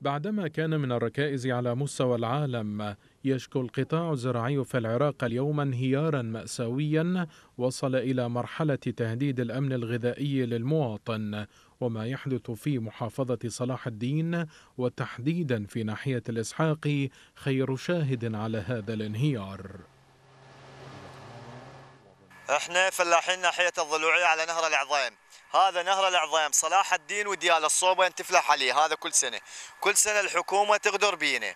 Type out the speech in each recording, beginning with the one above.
بعدما كان من الركائز على مستوى العالم يشكو القطاع الزراعي في العراق اليوم انهيارا مأساويا وصل إلى مرحلة تهديد الأمن الغذائي للمواطن وما يحدث في محافظة صلاح الدين وتحديدا في ناحية الإسحاق خير شاهد على هذا الانهيار احنا فلاحين ناحية الضلوعية على نهر العظيم هذا نهر العظيم صلاح الدين وديال الصوبين تفلح عليه هذا كل سنة كل سنة الحكومة تغدر بينا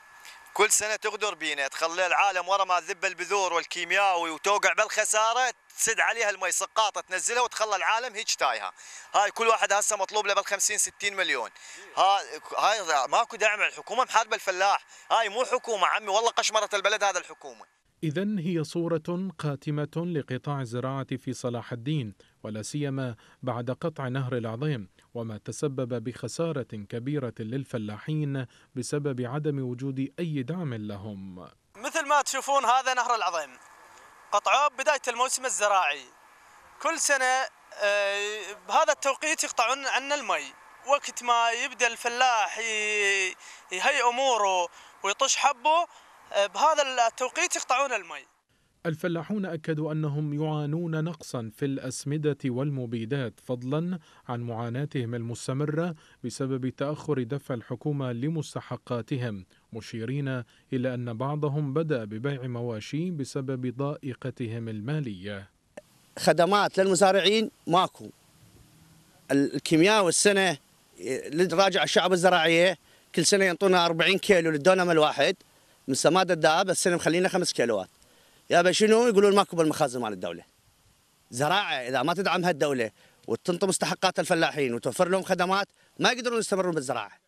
كل سنة تغدر بينا تخلي العالم ورا ما تذب البذور والكيمياوي وتوقع بالخسارة تسد عليها المي سقاطة تنزلها وتخلى العالم هيك تايها هاي كل واحد هسه مطلوب له بال 50 60 مليون هاي هاي ماكو دعم الحكومة محاربة الفلاح هاي مو حكومة عمي والله قشمرت البلد هذا الحكومة إذا هي صورة قاتمة لقطاع الزراعة في صلاح الدين ولا سيما بعد قطع نهر العظيم وما تسبب بخسارة كبيرة للفلاحين بسبب عدم وجود أي دعم لهم مثل ما تشوفون هذا نهر العظيم قطعوه بداية الموسم الزراعي كل سنة بهذا آه، التوقيت يقطعون عنا المي وقت ما يبدأ الفلاح يهيئ أموره ويطش حبه آه، بهذا التوقيت يقطعون المي الفلاحون أكدوا أنهم يعانون نقصا في الأسمدة والمبيدات فضلا عن معاناتهم المستمرة بسبب تأخر دفع الحكومة لمستحقاتهم مشيرين إلى أن بعضهم بدأ ببيع مواشي بسبب ضائقتهم المالية خدمات للمزارعين ماكو الكيمياء والسنة راجع الشعب الزراعية كل سنة ينطونا 40 كيلو للدونم الواحد من سماد الداب السنه مخلينا 5 كيلوات يابا شنو يقولون ماكو بالمخازن مال الدوله زراعه اذا ما تدعمها الدوله وتنطي مستحقات الفلاحين وتوفر لهم خدمات ما يقدرون يستمرون بالزراعه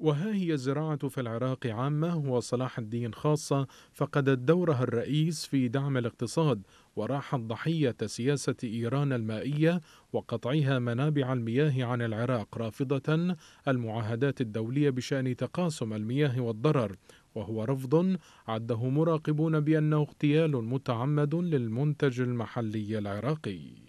وها هي الزراعة في العراق عامة وصلاح الدين خاصة فقدت دورها الرئيس في دعم الاقتصاد وراحت ضحية سياسة إيران المائية وقطعها منابع المياه عن العراق رافضة المعاهدات الدولية بشأن تقاسم المياه والضرر وهو رفض عده مراقبون بأنه اغتيال متعمد للمنتج المحلي العراقي